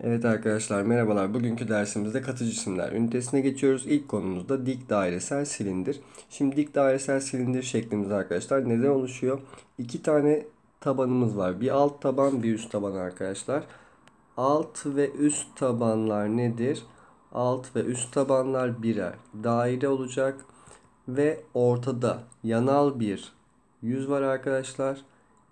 Evet arkadaşlar merhabalar. Bugünkü dersimizde katıcı cisimler ünitesine geçiyoruz. İlk konumuz da dik dairesel silindir. Şimdi dik dairesel silindir şeklimiz arkadaşlar neden oluşuyor? İki tane tabanımız var. Bir alt taban bir üst taban arkadaşlar. Alt ve üst tabanlar nedir? Alt ve üst tabanlar birer daire olacak. Ve ortada yanal bir yüz var arkadaşlar.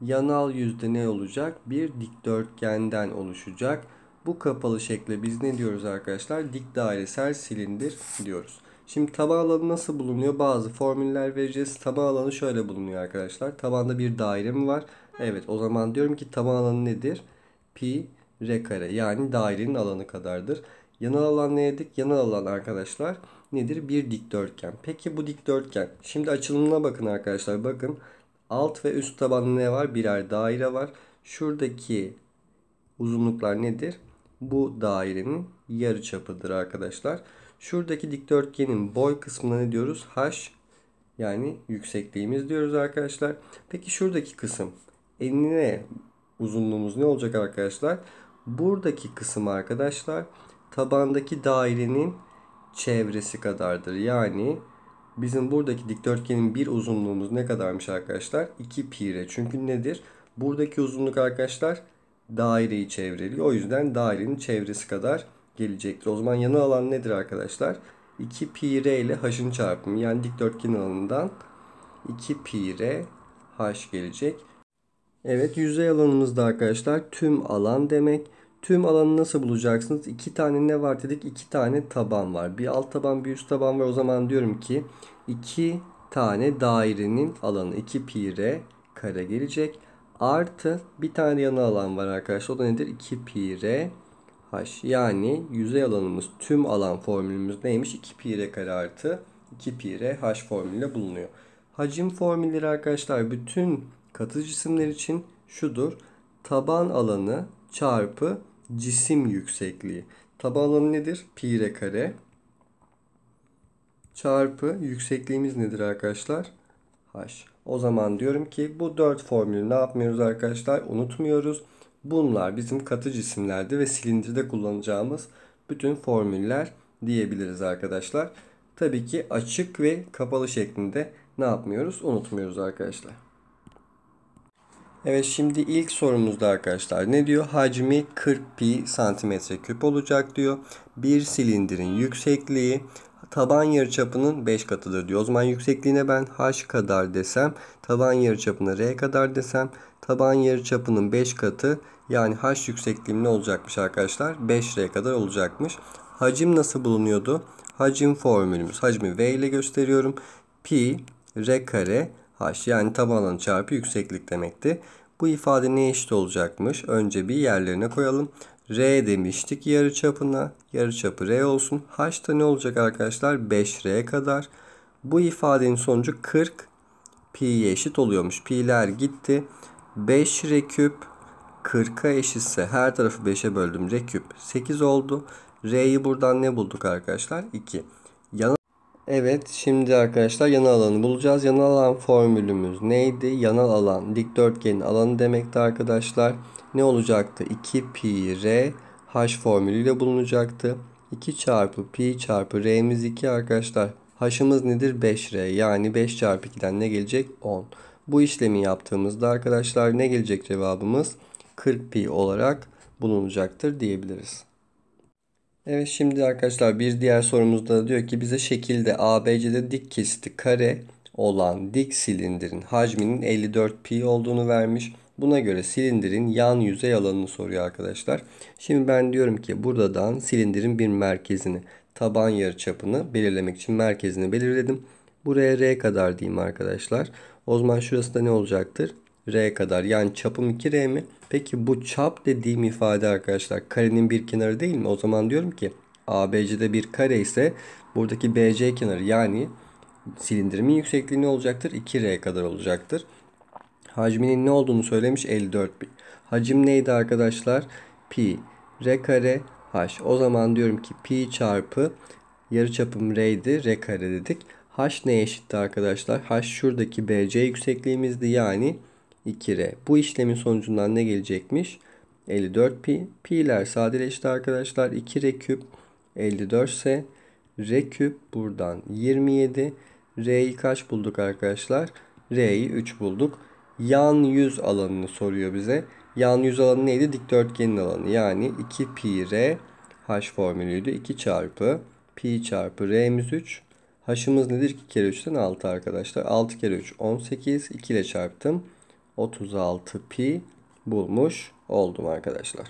Yanal yüzde ne olacak? Bir dikdörtgenden oluşacak. Bu kapalı şekle biz ne diyoruz arkadaşlar? Dik dairesel silindir diyoruz. Şimdi taban alanı nasıl bulunuyor? Bazı formüller vereceğiz. Taban alanı şöyle bulunuyor arkadaşlar. Tabanda bir daire mi var? Evet o zaman diyorum ki taban alanı nedir? Pi r kare yani dairenin alanı kadardır. Yanal alan ne dedik? Yanal alan arkadaşlar nedir? Bir dikdörtgen. Peki bu dikdörtgen. Şimdi açılımına bakın arkadaşlar. Bakın alt ve üst tabanı ne var? Birer daire var. Şuradaki uzunluklar nedir? bu dairenin yarı çapıdır arkadaşlar. Şuradaki dikdörtgenin boy kısmına ne diyoruz? H yani yüksekliğimiz diyoruz arkadaşlar. Peki şuradaki kısım enine uzunluğumuz ne olacak arkadaşlar? Buradaki kısım arkadaşlar tabandaki dairenin çevresi kadardır. Yani bizim buradaki dikdörtgenin bir uzunluğumuz ne kadarmış arkadaşlar? 2 pire. Çünkü nedir? Buradaki uzunluk arkadaşlar daireyi çevreliyor. O yüzden dairenin çevresi kadar gelecektir. O zaman yanı alan nedir arkadaşlar? 2 pi r ile h'ın çarpımı. Yani dikdörtgen alanından 2 pi r h gelecek. Evet yüzey alanımızda arkadaşlar tüm alan demek. Tüm alanı nasıl bulacaksınız? İki tane ne var dedik? İki tane taban var. Bir alt taban bir üst taban var. O zaman diyorum ki iki tane dairenin alanı 2 pi r kare gelecek. Artı bir tane yana alan var arkadaşlar. O da nedir? 2 pi r h. Yani yüzey alanımız tüm alan formülümüz neymiş? 2 pi r kare artı 2 pi r h formülüyle bulunuyor. Hacim formülleri arkadaşlar bütün katı cisimler için şudur. Taban alanı çarpı cisim yüksekliği. Taban alanı nedir? Pi r kare çarpı yüksekliğimiz nedir arkadaşlar? H. O zaman diyorum ki bu 4 formülü ne yapmıyoruz arkadaşlar? Unutmuyoruz. Bunlar bizim katı cisimlerde ve silindirde kullanacağımız bütün formüller diyebiliriz arkadaşlar. Tabii ki açık ve kapalı şeklinde ne yapmıyoruz? Unutmuyoruz arkadaşlar. Evet şimdi ilk sorumuzda arkadaşlar ne diyor? Hacmi 40 pi santimetre küp olacak diyor. Bir silindirin yüksekliği taban yarıçapının 5 katıdır diyor. O zaman yüksekliğine ben h kadar desem, taban yarıçapına r kadar desem, taban yarıçapının 5 katı yani h yüksekliğim ne olacakmış arkadaşlar? 5r kadar olacakmış. Hacim nasıl bulunuyordu? Hacim formülümüz. Hacmi v ile gösteriyorum. Pi r kare h yani taban alanı çarpı yükseklik demekti. Bu ifade neye eşit olacakmış? Önce bir yerlerine koyalım. R demiştik yarı çapına. Yarı çapı R olsun. H da ne olacak arkadaşlar? 5R kadar. Bu ifadenin sonucu 40 pi'ye eşit oluyormuş. Pi'ler gitti. 5 küp 40'a eşitse her tarafı 5'e böldüm. küp, 8 oldu. R'yi buradan ne bulduk arkadaşlar? 2. Yana... Evet şimdi arkadaşlar yanal alanı bulacağız. Yanal alan formülümüz neydi? Yanal alan dikdörtgenin alanı demekti arkadaşlar. Arkadaşlar ne olacaktı? 2 pi r h formülüyle bulunacaktı. 2 çarpı pi çarpı r'miz 2 arkadaşlar. H'ımız nedir? 5r. Yani 5 çarpı 2'den ne gelecek? 10. Bu işlemi yaptığımızda arkadaşlar ne gelecek cevabımız? 40 pi olarak bulunacaktır diyebiliriz. Evet şimdi arkadaşlar bir diğer sorumuzda diyor ki bize şekilde ABC'de dik kesiti kare olan dik silindirin hacminin 54 pi olduğunu vermiş. Buna göre silindirin yan yüzey alanını soruyor arkadaşlar. Şimdi ben diyorum ki buradan silindirin bir merkezini, taban yarıçapını belirlemek için merkezini belirledim. Buraya R kadar diyeyim arkadaşlar. O zaman şurası da ne olacaktır? R kadar. Yani çapım 2R mi? Peki bu çap dediğim ifade arkadaşlar karenin bir kenarı değil mi? O zaman diyorum ki ABC'de bir kare ise buradaki BC kenarı yani silindirimin yüksekliği ne olacaktır? 2R kadar olacaktır. Hacminin ne olduğunu söylemiş 54 bin. Hacim neydi arkadaşlar? Pi. R kare H. O zaman diyorum ki pi çarpı yarıçapım R'ydi. R kare dedik. H ne eşitti arkadaşlar? H şuradaki BC yüksekliğimizdi. Yani 2R. Bu işlemin sonucundan ne gelecekmiş? 54 pi. Pi'ler sadeleşti arkadaşlar. 2R küp 54 ise R küp buradan 27. R'yi kaç bulduk arkadaşlar? R'yi 3 bulduk yan yüz alanını soruyor bize. Yan yüz alanı neydi? Dikdörtgenin alanı. Yani 2 pi r h formülüydü. 2 çarpı pi çarpı r'miz 3. H'ımız nedir? 2 kere 3'ten 6 arkadaşlar. 6 kere 3 18. 2 ile çarptım. 36 pi bulmuş oldum arkadaşlar.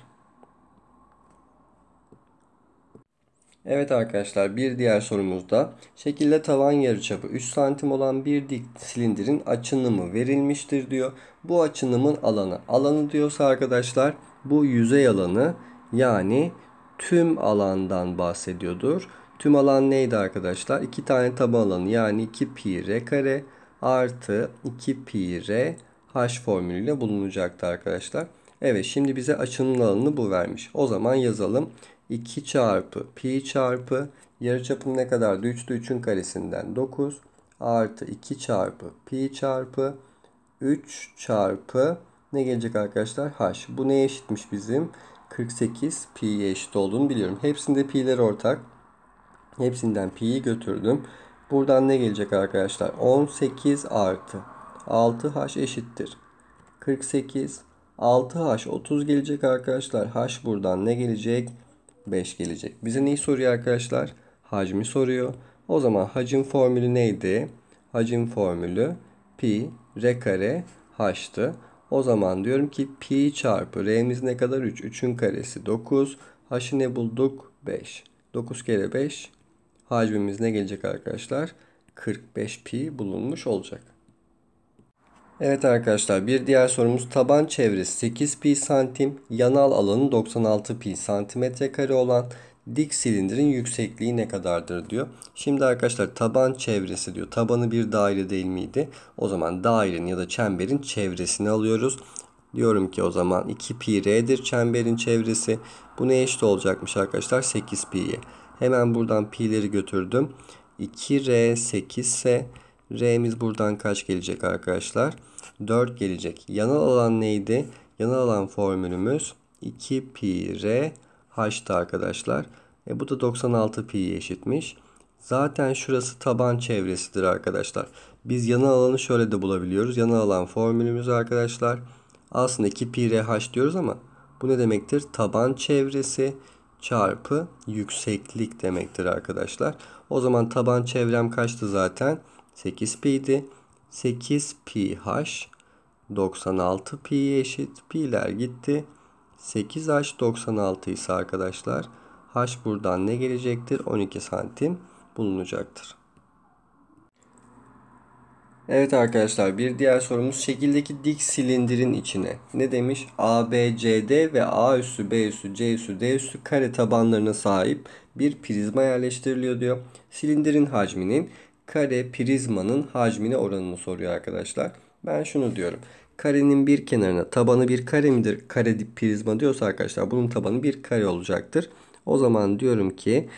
Evet arkadaşlar bir diğer sorumuzda şekilde tavan yarıçapı 3 santim olan bir dik silindirin açınımı verilmiştir diyor. Bu açınımın alanı alanı diyorsa arkadaşlar bu yüzey alanı yani tüm alandan bahsediyordur. Tüm alan neydi arkadaşlar? 2 tane taban alanı yani 2 pi r kare artı 2 pi r h formülüyle bulunacaktı arkadaşlar. Evet şimdi bize açının alanını bu vermiş. O zaman yazalım. 2 çarpı pi çarpı yarıçapım ne kadardı? 3'tü 3'ün karesinden 9 artı 2 çarpı pi çarpı 3 çarpı ne gelecek arkadaşlar? H. Bu neye eşitmiş bizim? 48 pi'ye eşit olduğunu biliyorum. Hepsinde pi'ler ortak. Hepsinden pi'yi götürdüm. Buradan ne gelecek arkadaşlar? 18 artı 6h eşittir. 48 6h 30 gelecek arkadaşlar. H buradan ne gelecek? 5 gelecek. Bize neyi soruyor arkadaşlar? Hacmi soruyor. O zaman hacim formülü neydi? Hacim formülü pi r kare h'tı. O zaman diyorum ki pi çarpı r'miz ne kadar? 3. 3'ün karesi 9. H'ı ne bulduk? 5. 9 kere 5 hacmimiz ne gelecek arkadaşlar? 45 pi bulunmuş olacak. Evet arkadaşlar bir diğer sorumuz taban çevresi 8 pi santim yanal alanı 96 pi santimetre kare olan dik silindirin yüksekliği ne kadardır diyor. Şimdi arkadaşlar taban çevresi diyor. Tabanı bir daire değil miydi? O zaman dairenin ya da çemberin çevresini alıyoruz. Diyorum ki o zaman 2 pi r'dir çemberin çevresi. Bu ne eşit olacakmış arkadaşlar? 8 pi'ye. Hemen buradan pi'leri götürdüm. 2r 8 ise R'miz buradan kaç gelecek arkadaşlar? 4 gelecek. Yanal alan neydi? Yanal alan formülümüz 2 pi R H'tı arkadaşlar. E bu da 96 pi eşitmiş. Zaten şurası taban çevresidir arkadaşlar. Biz yanal alanı şöyle de bulabiliyoruz. Yanal alan formülümüz arkadaşlar. Aslında 2 pi RH diyoruz ama bu ne demektir? Taban çevresi çarpı yükseklik demektir arkadaşlar. O zaman taban çevrem kaçtı zaten? 8P'di. 8PH pi 96 pi eşit. Pi'ler gitti. 8H 96 ise arkadaşlar H buradan ne gelecektir? 12 santim bulunacaktır. Evet arkadaşlar bir diğer sorumuz şekildeki dik silindirin içine ne demiş? ABCD ve A üssü, B üssü, C üssü, D üssü kare tabanlarına sahip bir prizma yerleştiriliyor diyor. Silindirin hacminin kare prizmanın hacmine oranını soruyor arkadaşlar. Ben şunu diyorum. Karenin bir kenarına tabanı bir kare midir? Kare prizma diyorsa arkadaşlar bunun tabanı bir kare olacaktır. O zaman diyorum ki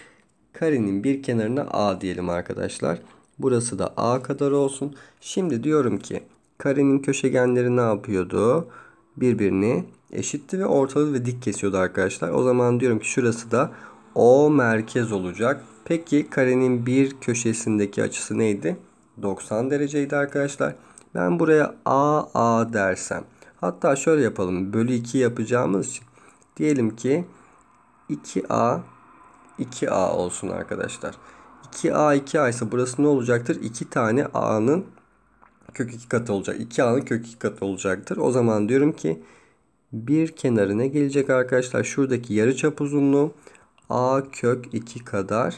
karenin bir kenarına A diyelim arkadaşlar. Burası da A kadar olsun. Şimdi diyorum ki karenin köşegenleri ne yapıyordu? Birbirini eşitti ve ortalığı ve dik kesiyordu arkadaşlar. O zaman diyorum ki şurası da o merkez olacak. Peki karenin bir köşesindeki açısı neydi? 90 dereceydi arkadaşlar. Ben buraya A A dersem. Hatta şöyle yapalım. Bölü 2 yapacağımız için. Diyelim ki 2A 2A olsun arkadaşlar. 2A 2A ise burası ne olacaktır? 2 tane A'nın kök 2 katı olacak. 2A'nın kök 2 katı olacaktır. O zaman diyorum ki bir kenarına gelecek arkadaşlar. Şuradaki yarı çap uzunluğu a kök 2 kadar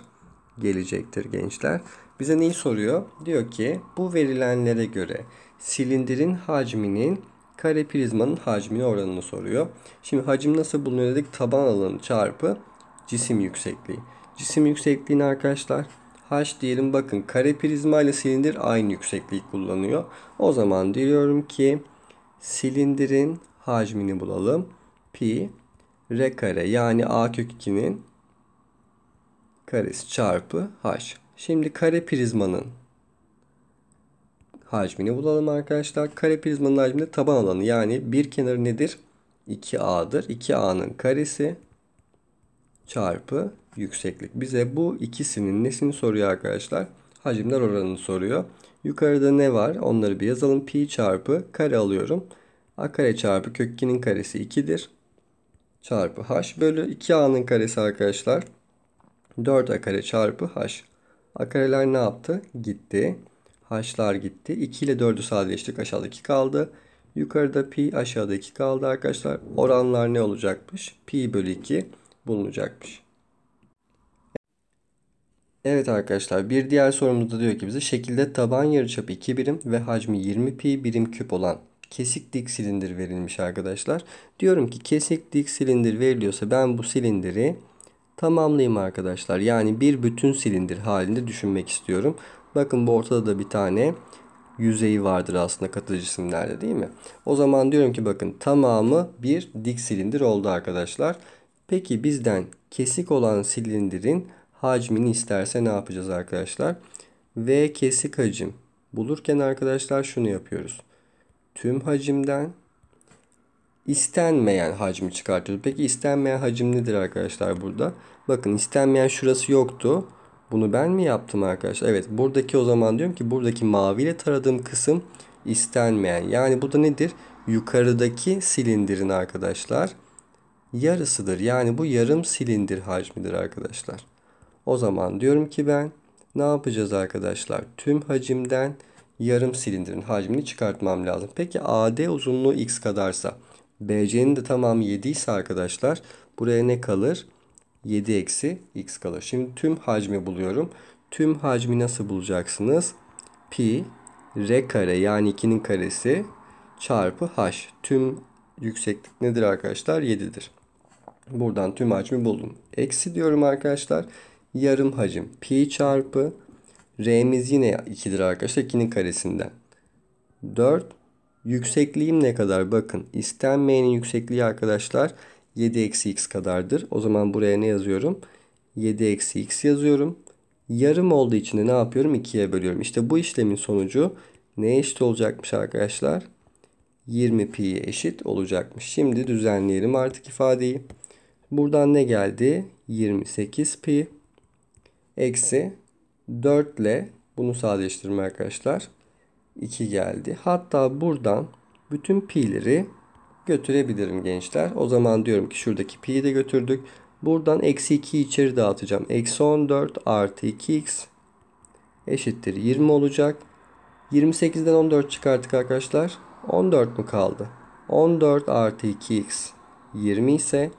gelecektir gençler. Bize neyi soruyor? Diyor ki bu verilenlere göre silindirin hacminin kare prizmanın hacmine oranını soruyor. Şimdi hacim nasıl bulunuyor dedik? Taban alanı çarpı cisim yüksekliği. Cisim yüksekliğini arkadaşlar h diyelim bakın kare prizma ile silindir aynı yükseklik kullanıyor. O zaman diyorum ki silindirin hacmini bulalım. Pi r kare yani a kök 2'nin karesi çarpı h. Şimdi kare prizmanın hacmini bulalım arkadaşlar. Kare prizmanın hacmi de taban alanı. Yani bir kenarı nedir? 2A'dır. 2A'nın karesi çarpı yükseklik. Bize bu ikisinin nesini soruyor arkadaşlar? Hacimler oranını soruyor. Yukarıda ne var? Onları bir yazalım. Pi çarpı kare alıyorum. A kare çarpı kök 2'nin karesi 2'dir. Çarpı h bölü 2a'nın karesi arkadaşlar. 4a kare çarpı h. A kareler ne yaptı? Gitti. H'lar gitti. 2 ile 4'ü sadeleştirdik. Aşağıda 2 kaldı. Yukarıda pi aşağıda 2 kaldı arkadaşlar. Oranlar ne olacakmış? Pi bölü 2 bulunacakmış. Evet arkadaşlar bir diğer sorumuzda diyor ki bize şekilde taban yarıçapı 2 birim ve hacmi 20 pi birim küp olan kesik dik silindir verilmiş arkadaşlar. Diyorum ki kesik dik silindir veriliyorsa ben bu silindiri tamamlayayım arkadaşlar. Yani bir bütün silindir halinde düşünmek istiyorum. Bakın bu ortada da bir tane yüzeyi vardır aslında katıcı sinirlerde değil mi? O zaman diyorum ki bakın tamamı bir dik silindir oldu arkadaşlar. Peki bizden kesik olan silindirin hacmini isterse ne yapacağız arkadaşlar? V kesik hacim bulurken arkadaşlar şunu yapıyoruz. Tüm hacimden istenmeyen hacmi çıkartıyoruz. Peki istenmeyen hacim nedir arkadaşlar burada? Bakın istenmeyen şurası yoktu. Bunu ben mi yaptım arkadaşlar? Evet buradaki o zaman diyorum ki buradaki maviyle taradığım kısım istenmeyen. Yani bu da nedir? Yukarıdaki silindirin arkadaşlar yarısıdır. Yani bu yarım silindir hacmidir arkadaşlar. O zaman diyorum ki ben ne yapacağız arkadaşlar? Tüm hacimden yarım silindirin hacmini çıkartmam lazım. Peki AD uzunluğu x kadarsa BC'nin de tamamı 7 ise arkadaşlar buraya ne kalır? 7 eksi x kalır. Şimdi tüm hacmi buluyorum. Tüm hacmi nasıl bulacaksınız? Pi r kare yani 2'nin karesi çarpı h. Tüm yükseklik nedir arkadaşlar? 7'dir. Buradan tüm hacmi buldum. Eksi diyorum arkadaşlar. Yarım hacim pi çarpı r'miz yine 2'dir arkadaşlar. 2'nin karesinden. 4 Yüksekliğim ne kadar? Bakın istenmeyenin yüksekliği arkadaşlar 7 eksi x kadardır. O zaman buraya ne yazıyorum? 7 eksi x yazıyorum. Yarım olduğu için de ne yapıyorum? 2'ye bölüyorum. İşte bu işlemin sonucu ne eşit olacakmış arkadaşlar? 20 pi'ye eşit olacakmış. Şimdi düzenleyelim artık ifadeyi. Buradan ne geldi? 28 pi eksi 4 ile bunu sadeleştirme arkadaşlar. 2 geldi. Hatta buradan bütün pi'leri götürebilirim gençler. O zaman diyorum ki şuradaki pi'yi de götürdük. Buradan eksi 2 içeri dağıtacağım. Eksi 14 artı 2x eşittir 20 olacak. 28'den 14 çıkarttık arkadaşlar. 14 mu kaldı? 14 artı 2x 20 ise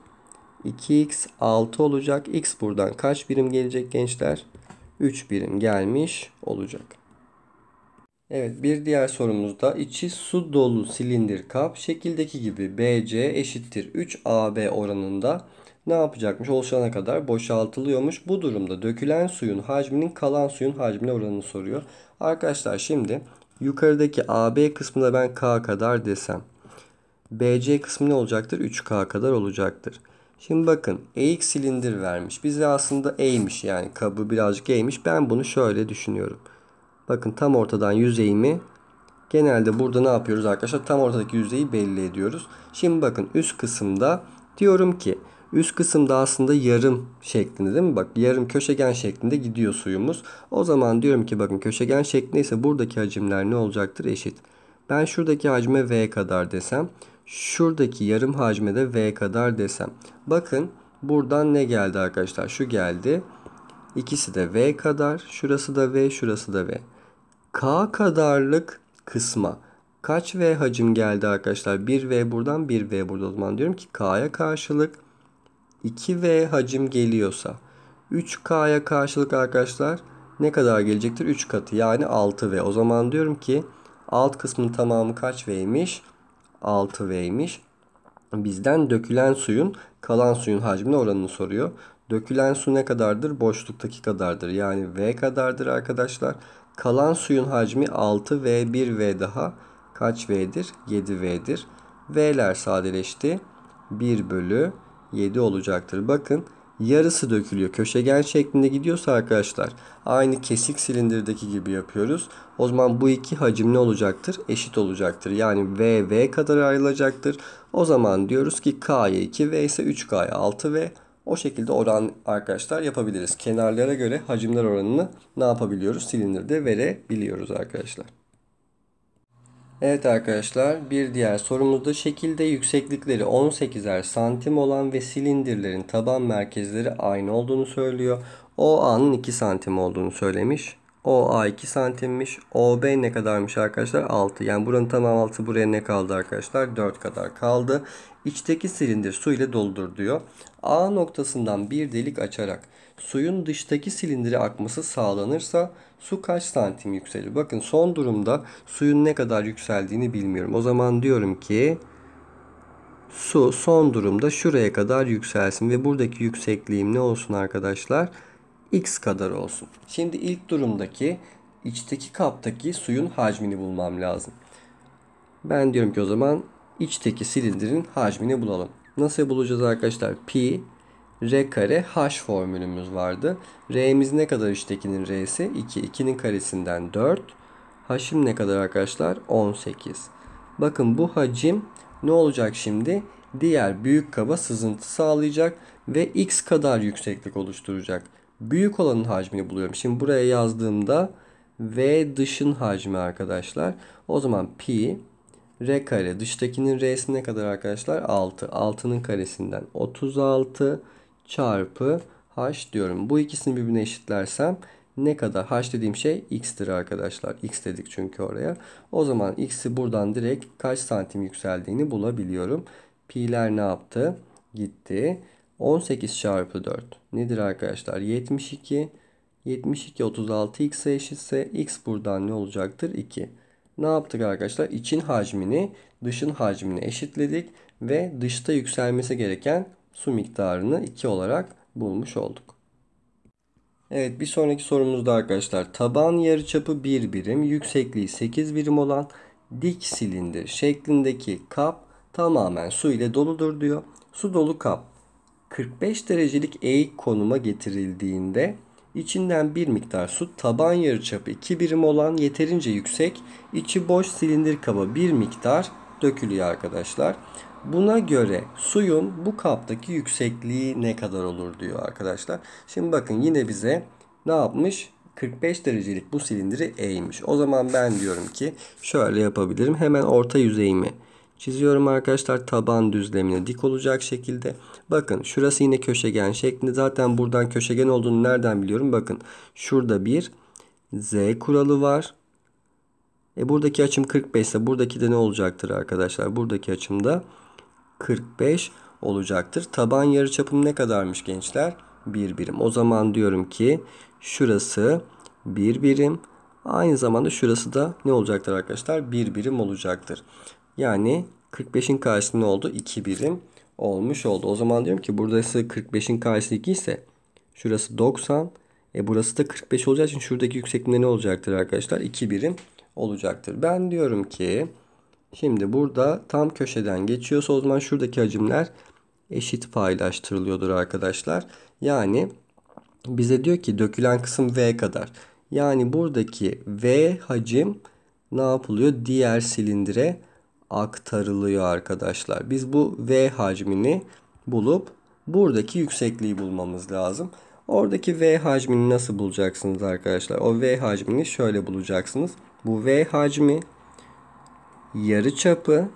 2x 6 olacak. X buradan kaç birim gelecek gençler? 3 birim gelmiş olacak. Evet bir diğer sorumuzda içi su dolu silindir kap şekildeki gibi BC eşittir 3AB oranında ne yapacakmış? Oluşana kadar boşaltılıyormuş. Bu durumda dökülen suyun hacminin kalan suyun hacmine oranını soruyor. Arkadaşlar şimdi yukarıdaki AB kısmında ben K kadar desem. BC kısmı ne olacaktır? 3K kadar olacaktır. Şimdi bakın eğik silindir vermiş. Bize aslında E'ymiş yani kabı birazcık E'ymiş. Ben bunu şöyle düşünüyorum. Bakın tam ortadan yüzeyimi genelde burada ne yapıyoruz arkadaşlar? Tam ortadaki yüzeyi belli ediyoruz. Şimdi bakın üst kısımda diyorum ki Üst kısımda aslında yarım şeklinde değil mi? Bak yarım köşegen şeklinde gidiyor suyumuz. O zaman diyorum ki bakın köşegen şeklindeyse buradaki hacimler ne olacaktır? Eşit. Ben şuradaki hacme V kadar desem. Şuradaki yarım hacme de V kadar desem. Bakın buradan ne geldi arkadaşlar? Şu geldi. İkisi de V kadar. Şurası da V, şurası da V. K kadarlık kısma kaç V hacim geldi arkadaşlar? 1 V buradan 1 V burada o zaman diyorum ki K'ya karşılık 2 V hacim geliyorsa 3K'ya karşılık arkadaşlar ne kadar gelecektir? 3 katı yani 6 V. O zaman diyorum ki alt kısmın tamamı kaç V'ymiş? 6 V'ymiş. Bizden dökülen suyun kalan suyun hacmine oranını soruyor. Dökülen su ne kadardır? Boşluktaki kadardır. Yani V kadardır arkadaşlar. Kalan suyun hacmi 6V 1V daha kaç V'dir? 7V'dir. V'ler sadeleşti. 1 bölü 7 olacaktır. Bakın yarısı dökülüyor. Köşegen şeklinde gidiyorsa arkadaşlar aynı kesik silindirdeki gibi yapıyoruz. O zaman bu iki hacim ne olacaktır? Eşit olacaktır. Yani V V kadar ayrılacaktır. O zaman diyoruz ki K'ya 2V ise 3K'ya 6V o şekilde oran arkadaşlar yapabiliriz. Kenarlara göre hacimler oranını ne yapabiliyoruz? Silindirde verebiliyoruz arkadaşlar. Evet arkadaşlar bir diğer sorumuzda şekilde yükseklikleri 18'er santim olan ve silindirlerin taban merkezleri aynı olduğunu söylüyor. O anın 2 santim olduğunu söylemiş. OA 2 santimmiş. OB ne kadarmış arkadaşlar? 6. Yani buranın tamam altı buraya ne kaldı arkadaşlar? 4 kadar kaldı. İçteki silindir su ile doldur diyor. A noktasından bir delik açarak suyun dıştaki silindire akması sağlanırsa su kaç santim yükselir? Bakın son durumda suyun ne kadar yükseldiğini bilmiyorum. O zaman diyorum ki su son durumda şuraya kadar yükselsin ve buradaki yüksekliğim ne olsun arkadaşlar? Arkadaşlar x kadar olsun. Şimdi ilk durumdaki içteki kaptaki suyun hacmini bulmam lazım. Ben diyorum ki o zaman içteki silindirin hacmini bulalım. Nasıl bulacağız arkadaşlar? Pi R kare H formülümüz vardı. R'miz ne kadar içtekinin R'si? 2. 2'nin karesinden 4. H'im ne kadar arkadaşlar? 18. Bakın bu hacim ne olacak şimdi? Diğer büyük kaba sızıntı sağlayacak ve x kadar yükseklik oluşturacak büyük olanın hacmini buluyorum. Şimdi buraya yazdığımda V dışın hacmi arkadaşlar. O zaman pi R kare dıştakinin R'si ne kadar arkadaşlar? 6. 6'nın karesinden 36 çarpı H diyorum. Bu ikisini birbirine eşitlersem ne kadar? H dediğim şey x'tir arkadaşlar. X dedik çünkü oraya. O zaman x'i buradan direkt kaç santim yükseldiğini bulabiliyorum. Pi'ler ne yaptı? Gitti. 18 çarpı 4 nedir arkadaşlar? 72. 72 36 x'e eşitse x buradan ne olacaktır? 2. Ne yaptık arkadaşlar? İçin hacmini dışın hacmini eşitledik ve dışta yükselmesi gereken su miktarını 2 olarak bulmuş olduk. Evet bir sonraki sorumuzda arkadaşlar taban yarıçapı 1 birim yüksekliği 8 birim olan dik silindir şeklindeki kap tamamen su ile doludur diyor. Su dolu kap 45 derecelik eğik konuma getirildiğinde içinden bir miktar su taban yarıçapı 2 birim olan yeterince yüksek içi boş silindir kaba bir miktar dökülüyor arkadaşlar. Buna göre suyun bu kaptaki yüksekliği ne kadar olur diyor arkadaşlar. Şimdi bakın yine bize ne yapmış? 45 derecelik bu silindiri eğmiş. O zaman ben diyorum ki şöyle yapabilirim. Hemen orta yüzeyimi çiziyorum arkadaşlar. Taban düzlemine dik olacak şekilde. Bakın şurası yine köşegen şeklinde. Zaten buradan köşegen olduğunu nereden biliyorum? Bakın şurada bir Z kuralı var. E buradaki açım 45 ise buradaki de ne olacaktır arkadaşlar? Buradaki açım da 45 olacaktır. Taban yarıçapım ne kadarmış gençler? Bir birim. O zaman diyorum ki şurası bir birim. Aynı zamanda şurası da ne olacaktır arkadaşlar? Bir birim olacaktır. Yani 45'in karşısı ne oldu? 2 birim olmuş oldu. O zaman diyorum ki burası 45'in karşısı 2 ise şurası 90. E burası da 45 olacağı için şuradaki yüksekliğinde ne olacaktır arkadaşlar? 2 birim olacaktır. Ben diyorum ki şimdi burada tam köşeden geçiyorsa o zaman şuradaki hacimler eşit paylaştırılıyordur arkadaşlar. Yani bize diyor ki dökülen kısım V kadar. Yani buradaki V hacim ne yapılıyor? Diğer silindire aktarılıyor arkadaşlar. Biz bu V hacmini bulup buradaki yüksekliği bulmamız lazım. Oradaki V hacmini nasıl bulacaksınız arkadaşlar? O V hacmini şöyle bulacaksınız. Bu V hacmi yarı çapı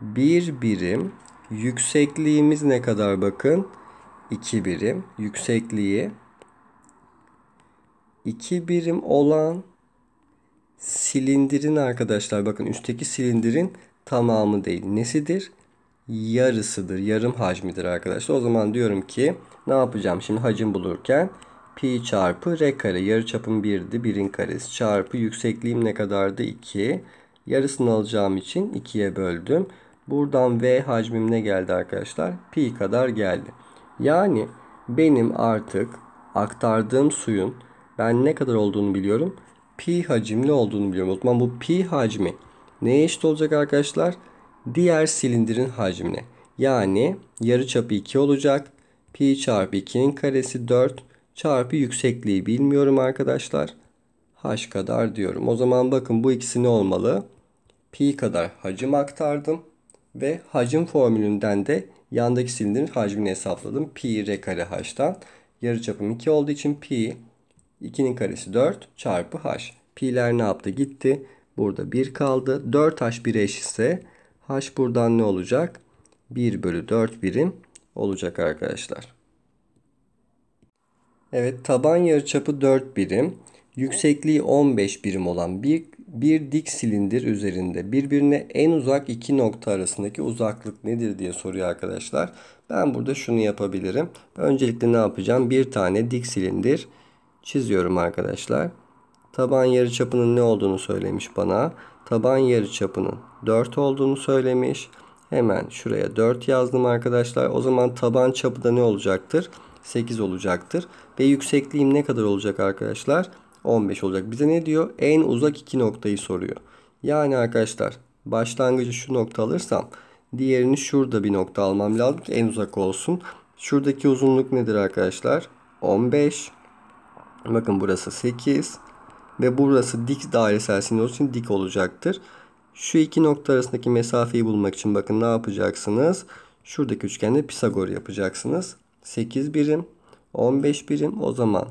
bir birim yüksekliğimiz ne kadar bakın 2 birim yüksekliği 2 birim olan silindirin arkadaşlar bakın üstteki silindirin tamamı değil. Nesidir? Yarısıdır. Yarım hacmidir arkadaşlar. O zaman diyorum ki ne yapacağım şimdi hacim bulurken pi çarpı r kare yarıçapım 1'di. 1'in karesi çarpı yüksekliğim ne kadardı? 2. Yarısını alacağım için 2'ye böldüm. Buradan v hacmim ne geldi arkadaşlar? Pi kadar geldi. Yani benim artık aktardığım suyun ben ne kadar olduğunu biliyorum pi hacimli olduğunu biliyorum. O zaman bu pi hacmi neye eşit olacak arkadaşlar? Diğer silindirin hacmine. Yani yarı çapı 2 olacak. Pi çarpı 2'nin karesi 4 çarpı yüksekliği bilmiyorum arkadaşlar. H kadar diyorum. O zaman bakın bu ikisi ne olmalı? Pi kadar hacim aktardım. Ve hacim formülünden de yandaki silindirin hacmini hesapladım. Pi r kare h'tan. Yarıçapım 2 olduğu için pi 2'nin karesi 4 çarpı h. Pi'ler ne yaptı? Gitti. Burada 1 kaldı. 4h 1'e eşitse h buradan ne olacak? 1 bölü 4 birim olacak arkadaşlar. Evet taban yarıçapı 4 birim. Yüksekliği 15 birim olan bir, bir dik silindir üzerinde birbirine en uzak iki nokta arasındaki uzaklık nedir diye soruyor arkadaşlar. Ben burada şunu yapabilirim. Öncelikle ne yapacağım? Bir tane dik silindir çiziyorum arkadaşlar. Taban yarı çapının ne olduğunu söylemiş bana. Taban yarı çapının 4 olduğunu söylemiş. Hemen şuraya 4 yazdım arkadaşlar. O zaman taban çapı da ne olacaktır? 8 olacaktır. Ve yüksekliğim ne kadar olacak arkadaşlar? 15 olacak. Bize ne diyor? En uzak iki noktayı soruyor. Yani arkadaşlar başlangıcı şu nokta alırsam diğerini şurada bir nokta almam lazım ki en uzak olsun. Şuradaki uzunluk nedir arkadaşlar? 15. Bakın burası 8 ve burası dik dairesel sinir için dik olacaktır. Şu iki nokta arasındaki mesafeyi bulmak için bakın ne yapacaksınız? Şuradaki üçgende Pisagor yapacaksınız. 8 birim, 15 birim o zaman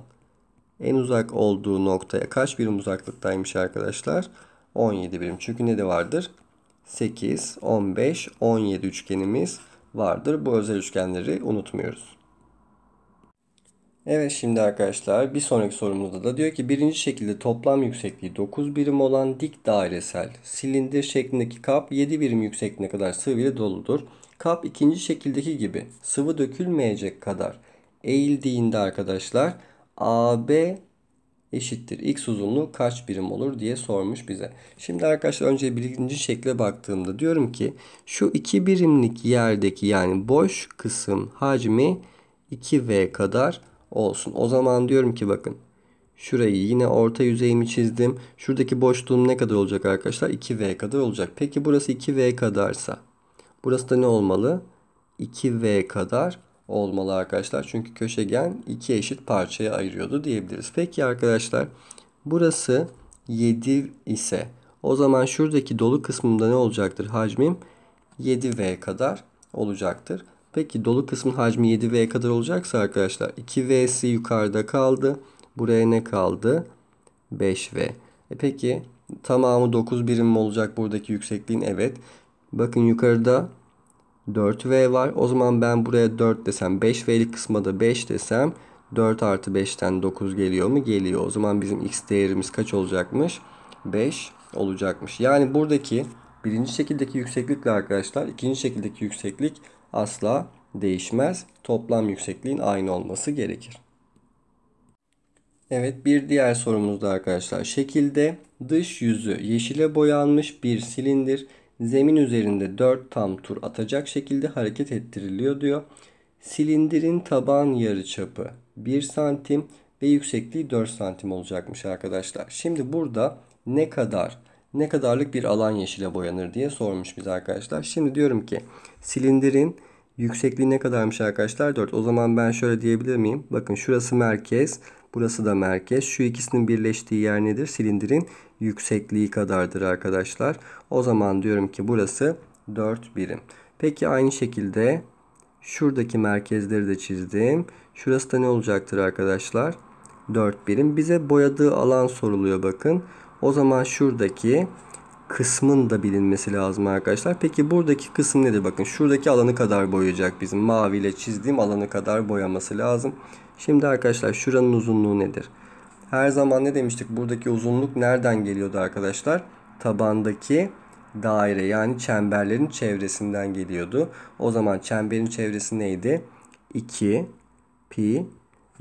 en uzak olduğu noktaya kaç birim uzaklıktaymış arkadaşlar? 17 birim. Çünkü ne de vardır? 8, 15, 17 üçgenimiz vardır. Bu özel üçgenleri unutmuyoruz. Evet şimdi arkadaşlar bir sonraki sorumuzda da diyor ki birinci şekilde toplam yüksekliği 9 birim olan dik dairesel silindir şeklindeki kap 7 birim yüksekliğine kadar sıvı ile doludur. Kap ikinci şekildeki gibi sıvı dökülmeyecek kadar eğildiğinde arkadaşlar AB eşittir. X uzunluğu kaç birim olur diye sormuş bize. Şimdi arkadaşlar önce birinci şekle baktığımda diyorum ki şu 2 birimlik yerdeki yani boş kısım hacmi 2V kadar olsun. O zaman diyorum ki bakın şurayı yine orta yüzeyimi çizdim. Şuradaki boşluğum ne kadar olacak arkadaşlar? 2V kadar olacak. Peki burası 2V kadarsa burası da ne olmalı? 2V kadar olmalı arkadaşlar. Çünkü köşegen iki eşit parçaya ayırıyordu diyebiliriz. Peki arkadaşlar burası 7 ise o zaman şuradaki dolu kısmında ne olacaktır hacmim? 7V kadar olacaktır. Peki dolu kısmın hacmi 7V kadar olacaksa arkadaşlar 2V'si yukarıda kaldı. Buraya ne kaldı? 5V. E peki tamamı 9 birim mi olacak buradaki yüksekliğin? Evet. Bakın yukarıda 4V var. O zaman ben buraya 4 desem 5V'lik kısma da 5 desem 4 artı 5'ten 9 geliyor mu? Geliyor. O zaman bizim x değerimiz kaç olacakmış? 5 olacakmış. Yani buradaki birinci şekildeki yükseklikle arkadaşlar ikinci şekildeki yükseklik asla değişmez. Toplam yüksekliğin aynı olması gerekir. Evet bir diğer sorumuzda arkadaşlar şekilde dış yüzü yeşile boyanmış bir silindir zemin üzerinde 4 tam tur atacak şekilde hareket ettiriliyor diyor. Silindirin taban yarıçapı 1 santim ve yüksekliği 4 santim olacakmış arkadaşlar. Şimdi burada ne kadar ne kadarlık bir alan yeşile boyanır diye sormuş bize arkadaşlar. Şimdi diyorum ki silindirin yüksekliği ne kadarmış arkadaşlar? 4. O zaman ben şöyle diyebilir miyim? Bakın şurası merkez, burası da merkez. Şu ikisinin birleştiği yer nedir? Silindirin yüksekliği kadardır arkadaşlar. O zaman diyorum ki burası 4 birim. Peki aynı şekilde şuradaki merkezleri de çizdim. Şurası da ne olacaktır arkadaşlar? 4 birim. Bize boyadığı alan soruluyor bakın. O zaman şuradaki kısmın da bilinmesi lazım arkadaşlar. Peki buradaki kısım nedir? Bakın şuradaki alanı kadar boyayacak bizim. Mavi ile çizdiğim alanı kadar boyaması lazım. Şimdi arkadaşlar şuranın uzunluğu nedir? Her zaman ne demiştik? Buradaki uzunluk nereden geliyordu arkadaşlar? Tabandaki daire yani çemberlerin çevresinden geliyordu. O zaman çemberin çevresi neydi? 2 pi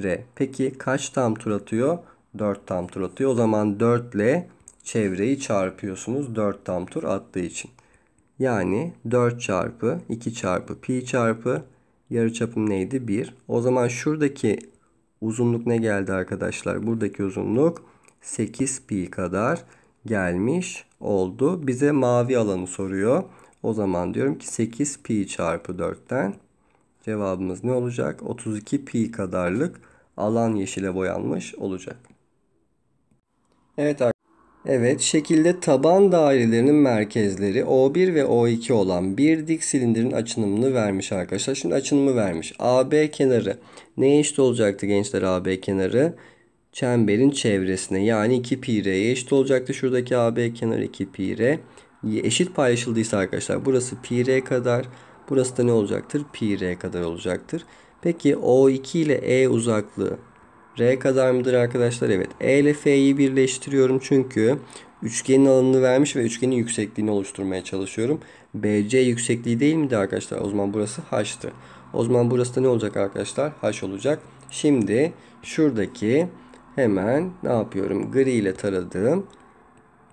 r. Peki kaç tam tur atıyor? 4 tam tur atıyor. O zaman 4 ile çevreyi çarpıyorsunuz 4 tam tur attığı için. Yani 4 çarpı 2 çarpı pi çarpı yarıçapım neydi? 1. O zaman şuradaki uzunluk ne geldi arkadaşlar? Buradaki uzunluk 8 pi kadar gelmiş oldu. Bize mavi alanı soruyor. O zaman diyorum ki 8 pi çarpı 4'ten cevabımız ne olacak? 32 pi kadarlık alan yeşile boyanmış olacak. Evet Evet, şekilde taban dairelerinin merkezleri O1 ve O2 olan bir dik silindirin açınımını vermiş arkadaşlar. Şimdi açınımı vermiş. AB kenarı ne eşit olacaktı gençler AB kenarı? Çemberin çevresine yani 2 pi r'ye eşit olacaktı. Şuradaki AB kenarı 2 pi r. Eşit paylaşıldıysa arkadaşlar burası pi r kadar. Burası da ne olacaktır? Pi r kadar olacaktır. Peki O2 ile E uzaklığı R kadar mıdır arkadaşlar? Evet. E ile F'yi birleştiriyorum çünkü üçgenin alanını vermiş ve üçgenin yüksekliğini oluşturmaya çalışıyorum. BC yüksekliği değil miydi arkadaşlar? O zaman burası H'tı. O zaman burası da ne olacak arkadaşlar? H olacak. Şimdi şuradaki hemen ne yapıyorum? Gri ile taradığım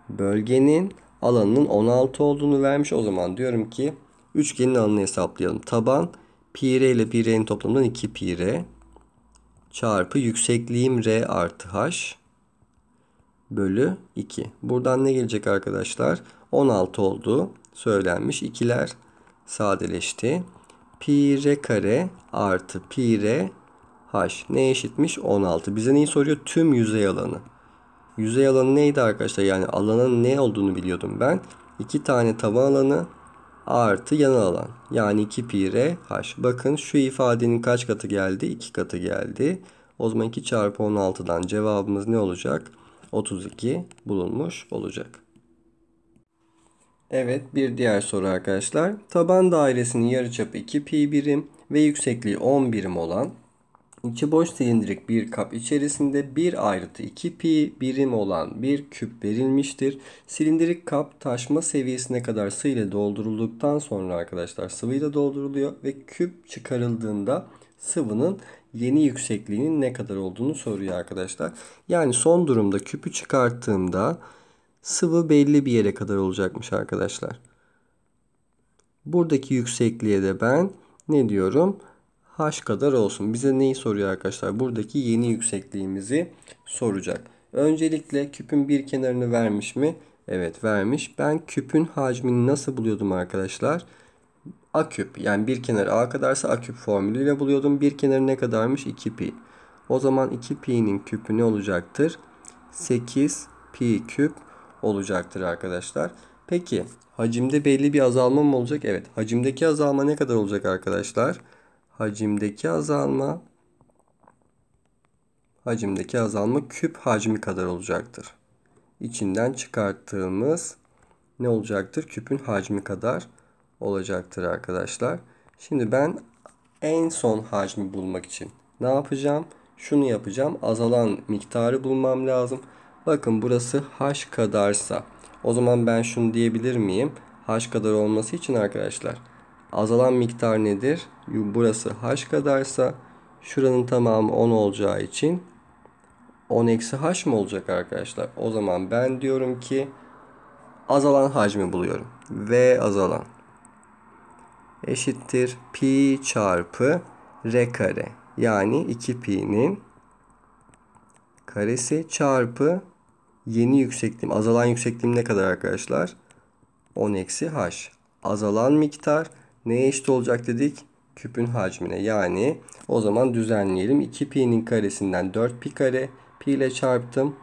bölgenin alanının 16 olduğunu vermiş. O zaman diyorum ki üçgenin alanını hesaplayalım. Taban pi r ile pi r'nin toplamından 2 pi r çarpı yüksekliğim R artı H bölü 2. Buradan ne gelecek arkadaşlar? 16 oldu. Söylenmiş. ikiler sadeleşti. Pi R kare artı pi R H. Ne eşitmiş? 16. Bize neyi soruyor? Tüm yüzey alanı. Yüzey alanı neydi arkadaşlar? Yani alanın ne olduğunu biliyordum ben. 2 tane taban alanı artı yanal alan. Yani 2 pi r h. Bakın şu ifadenin kaç katı geldi? 2 katı geldi. O zaman 2 çarpı 16'dan cevabımız ne olacak? 32 bulunmuş olacak. Evet bir diğer soru arkadaşlar. Taban dairesinin yarıçapı 2 pi birim ve yüksekliği 10 birim olan İki boş silindirik bir kap içerisinde bir ayrıtı 2 pi birim olan bir küp verilmiştir. Silindirik kap taşma seviyesine kadar sıvı ile doldurulduktan sonra arkadaşlar sıvıyla dolduruluyor ve küp çıkarıldığında sıvının yeni yüksekliğinin ne kadar olduğunu soruyor arkadaşlar. Yani son durumda küpü çıkarttığımda sıvı belli bir yere kadar olacakmış arkadaşlar. Buradaki yüksekliğe de ben ne diyorum? h kadar olsun. Bize neyi soruyor arkadaşlar? Buradaki yeni yüksekliğimizi soracak. Öncelikle küpün bir kenarını vermiş mi? Evet vermiş. Ben küpün hacmini nasıl buluyordum arkadaşlar? A küp yani bir kenarı A kadarsa A küp formülüyle buluyordum. Bir kenarı ne kadarmış? 2 pi. O zaman 2 pi'nin küpü ne olacaktır? 8 pi küp olacaktır arkadaşlar. Peki hacimde belli bir azalma mı olacak? Evet hacimdeki azalma ne kadar olacak arkadaşlar? Arkadaşlar hacimdeki azalma hacimdeki azalma küp hacmi kadar olacaktır. İçinden çıkarttığımız ne olacaktır? Küpün hacmi kadar olacaktır arkadaşlar. Şimdi ben en son hacmi bulmak için ne yapacağım? Şunu yapacağım. Azalan miktarı bulmam lazım. Bakın burası h kadarsa o zaman ben şunu diyebilir miyim? H kadar olması için arkadaşlar Azalan miktar nedir? Burası h kadarsa şuranın tamamı 10 olacağı için 10 eksi h mı olacak arkadaşlar? O zaman ben diyorum ki azalan hacmi buluyorum. V azalan eşittir pi çarpı r kare. Yani 2pi'nin karesi çarpı yeni yüksekliğim. Azalan yüksekliğim ne kadar arkadaşlar? 10 eksi h. Azalan miktar neye eşit olacak dedik? Küpün hacmine. Yani o zaman düzenleyelim. 2pi'nin karesinden 4pi kare. Pi ile çarptım.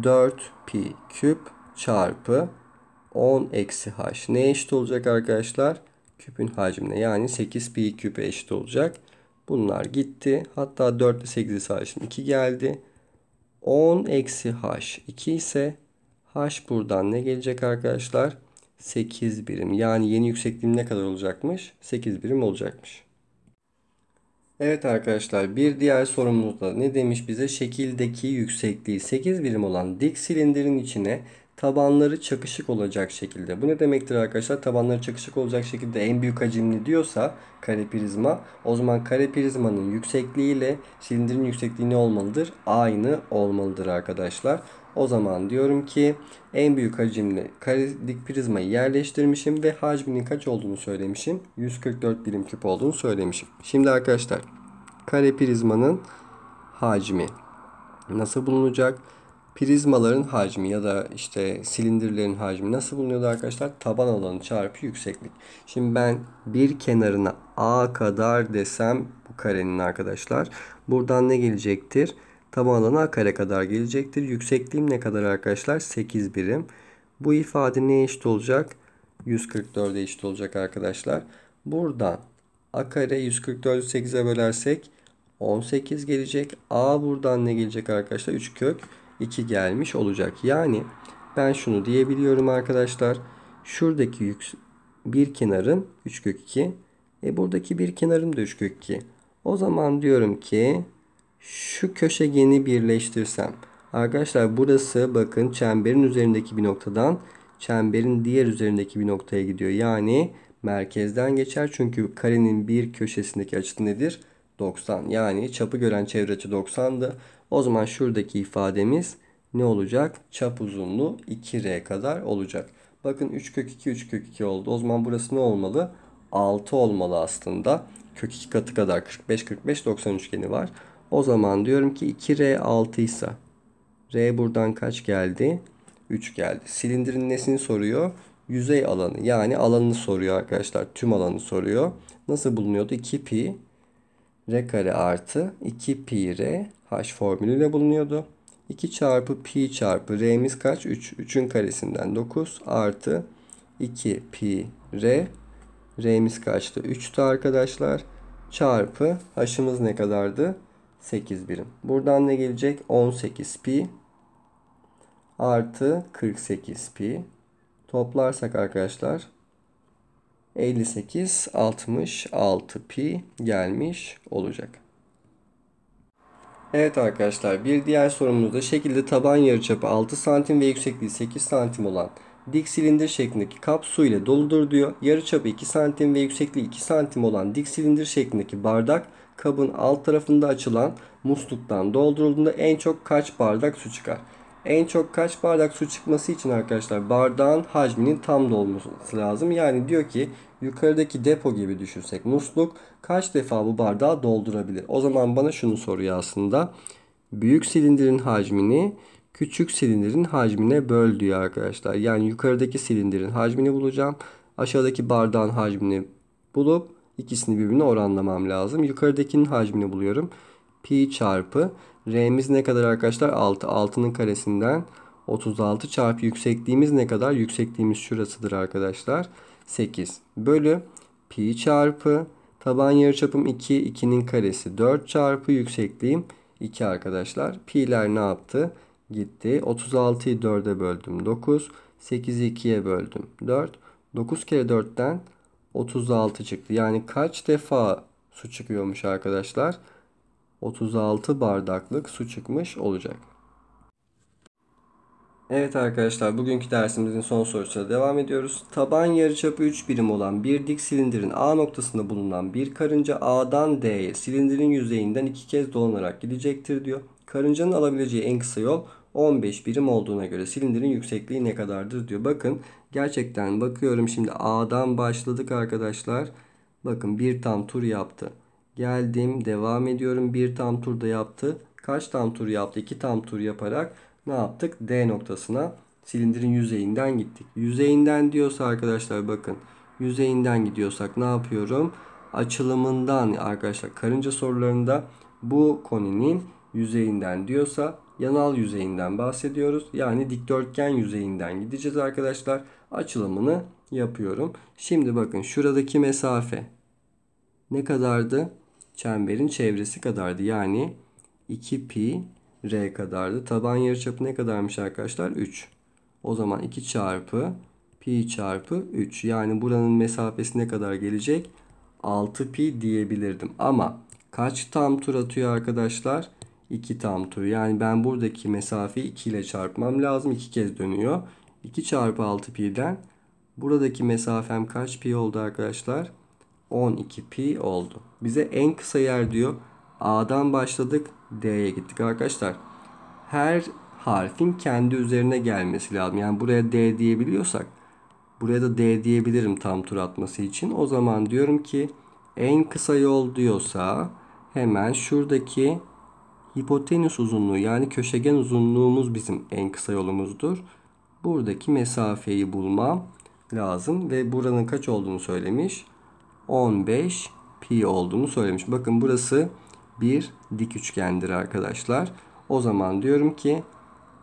4pi küp çarpı 10 eksi h. Neye eşit olacak arkadaşlar? Küpün hacmine. Yani 8pi küpe eşit olacak. Bunlar gitti. Hatta 4 ile 8'i çarptım. 2 geldi. 10 eksi h 2 ise h buradan ne gelecek arkadaşlar? 8 birim. Yani yeni yüksekliğim ne kadar olacakmış? 8 birim olacakmış. Evet arkadaşlar bir diğer sorumuzda ne demiş bize? Şekildeki yüksekliği 8 birim olan dik silindirin içine tabanları çakışık olacak şekilde. Bu ne demektir arkadaşlar? Tabanları çakışık olacak şekilde en büyük hacimli diyorsa kare prizma o zaman kare prizmanın yüksekliği ile silindirin yüksekliği ne olmalıdır? Aynı olmalıdır arkadaşlar. O zaman diyorum ki en büyük hacimli karedik prizmayı yerleştirmişim ve hacminin kaç olduğunu söylemişim. 144 birim küp olduğunu söylemişim. Şimdi arkadaşlar kare prizmanın hacmi nasıl bulunacak? Prizmaların hacmi ya da işte silindirlerin hacmi nasıl bulunuyordu arkadaşlar? Taban alanı çarpı yükseklik. Şimdi ben bir kenarına A kadar desem bu karenin arkadaşlar. Buradan ne gelecektir? taban a kare kadar gelecektir. Yüksekliğim ne kadar arkadaşlar? 8 birim. Bu ifade neye eşit olacak? 144'e eşit olacak arkadaşlar. Buradan a kare 144'ü 8'e bölersek 18 gelecek. A buradan ne gelecek arkadaşlar? 3 kök 2 gelmiş olacak. Yani ben şunu diyebiliyorum arkadaşlar. Şuradaki bir kenarın 3 kök 2. E buradaki bir kenarım da 3 kök 2. O zaman diyorum ki şu köşegeni birleştirsem. Arkadaşlar burası bakın çemberin üzerindeki bir noktadan çemberin diğer üzerindeki bir noktaya gidiyor. Yani merkezden geçer. Çünkü karenin bir köşesindeki açı nedir? 90. Yani çapı gören çevre açı 90'dı. O zaman şuradaki ifademiz ne olacak? Çap uzunluğu 2R kadar olacak. Bakın 3 kök 2 3 kök 2 oldu. O zaman burası ne olmalı? 6 olmalı aslında. Kök 2 katı kadar 45 45 90 üçgeni var. O zaman diyorum ki 2R6 ise R buradan kaç geldi? 3 geldi. Silindirin nesini soruyor? Yüzey alanı yani alanını soruyor arkadaşlar. Tüm alanı soruyor. Nasıl bulunuyordu? 2 pi R kare artı 2 pi R H formülüyle bulunuyordu. 2 çarpı pi çarpı R'miz kaç? 3. 3'ün karesinden 9 artı 2 pi R. R'miz kaçtı? 3'tü arkadaşlar. Çarpı H'ımız ne kadardı? 8 birim. Buradan ne gelecek? 18 pi artı 48 pi. Toplarsak arkadaşlar 58 66 pi gelmiş olacak. Evet arkadaşlar bir diğer sorumuzda şekilde taban yarıçapı 6 santim ve yüksekliği 8 santim olan dik silindir şeklindeki kap su ile doludur diyor. Yarıçapı 2 santim ve yüksekliği 2 santim olan dik silindir şeklindeki bardak kabın alt tarafında açılan musluktan doldurulduğunda en çok kaç bardak su çıkar? En çok kaç bardak su çıkması için arkadaşlar bardağın hacminin tam dolması lazım. Yani diyor ki yukarıdaki depo gibi düşünsek musluk kaç defa bu bardağı doldurabilir? O zaman bana şunu soruyor aslında. Büyük silindirin hacmini küçük silindirin hacmine böl diyor arkadaşlar. Yani yukarıdaki silindirin hacmini bulacağım. Aşağıdaki bardağın hacmini bulup İkisini birbirine oranlamam lazım. Yukarıdakinin hacmini buluyorum. Pi çarpı R'miz ne kadar arkadaşlar? 6. 6'nın karesinden 36 çarpı yüksekliğimiz ne kadar? Yüksekliğimiz şurasıdır arkadaşlar. 8 bölü pi çarpı taban yarıçapım 2. 2'nin karesi 4 çarpı yüksekliğim 2 arkadaşlar. Pi'ler ne yaptı? Gitti. 36'yı 4'e böldüm 9. 8'i 2'ye böldüm 4. 9 kere 4'ten 36 çıktı. Yani kaç defa su çıkıyormuş arkadaşlar? 36 bardaklık su çıkmış olacak. Evet arkadaşlar bugünkü dersimizin son sorusuna devam ediyoruz. Taban yarıçapı 3 birim olan bir dik silindirin A noktasında bulunan bir karınca A'dan D'ye silindirin yüzeyinden iki kez dolanarak gidecektir diyor. Karıncanın alabileceği en kısa yol 15 birim olduğuna göre silindirin yüksekliği ne kadardır diyor. Bakın gerçekten bakıyorum şimdi A'dan başladık arkadaşlar. Bakın bir tam tur yaptı. Geldim devam ediyorum bir tam tur da yaptı. Kaç tam tur yaptı? 2 tam tur yaparak ne yaptık? D noktasına silindirin yüzeyinden gittik. Yüzeyinden diyorsa arkadaşlar bakın yüzeyinden gidiyorsak ne yapıyorum? Açılımından arkadaşlar karınca sorularında bu koninin yüzeyinden diyorsa yanal yüzeyinden bahsediyoruz. Yani dikdörtgen yüzeyinden gideceğiz arkadaşlar. Açılımını yapıyorum. Şimdi bakın şuradaki mesafe ne kadardı? Çemberin çevresi kadardı. Yani 2 pi r kadardı. Taban yarıçapı ne kadarmış arkadaşlar? 3. O zaman 2 çarpı pi çarpı 3. Yani buranın mesafesi ne kadar gelecek? 6 pi diyebilirdim. Ama kaç tam tur atıyor arkadaşlar? 2 tam tur. Yani ben buradaki mesafeyi 2 ile çarpmam lazım. 2 kez dönüyor. 2 çarpı 6 pi'den buradaki mesafem kaç pi oldu arkadaşlar? 12 pi oldu. Bize en kısa yer diyor. A'dan başladık D'ye gittik arkadaşlar. Her harfin kendi üzerine gelmesi lazım. Yani buraya D diyebiliyorsak buraya da D diyebilirim tam tur atması için. O zaman diyorum ki en kısa yol diyorsa hemen şuradaki Hipotenüs uzunluğu yani köşegen uzunluğumuz bizim en kısa yolumuzdur. Buradaki mesafeyi bulmam lazım ve buranın kaç olduğunu söylemiş. 15 pi olduğunu söylemiş. Bakın burası bir dik üçgendir arkadaşlar. O zaman diyorum ki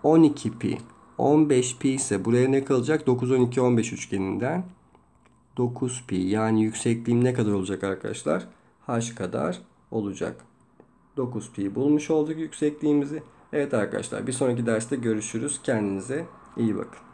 12 pi 15 pi ise buraya ne kalacak? 9 12 15 üçgeninden 9 pi yani yüksekliğim ne kadar olacak arkadaşlar? h kadar olacak. 9pi bulmuş olduk yüksekliğimizi. Evet arkadaşlar bir sonraki derste görüşürüz. Kendinize iyi bakın.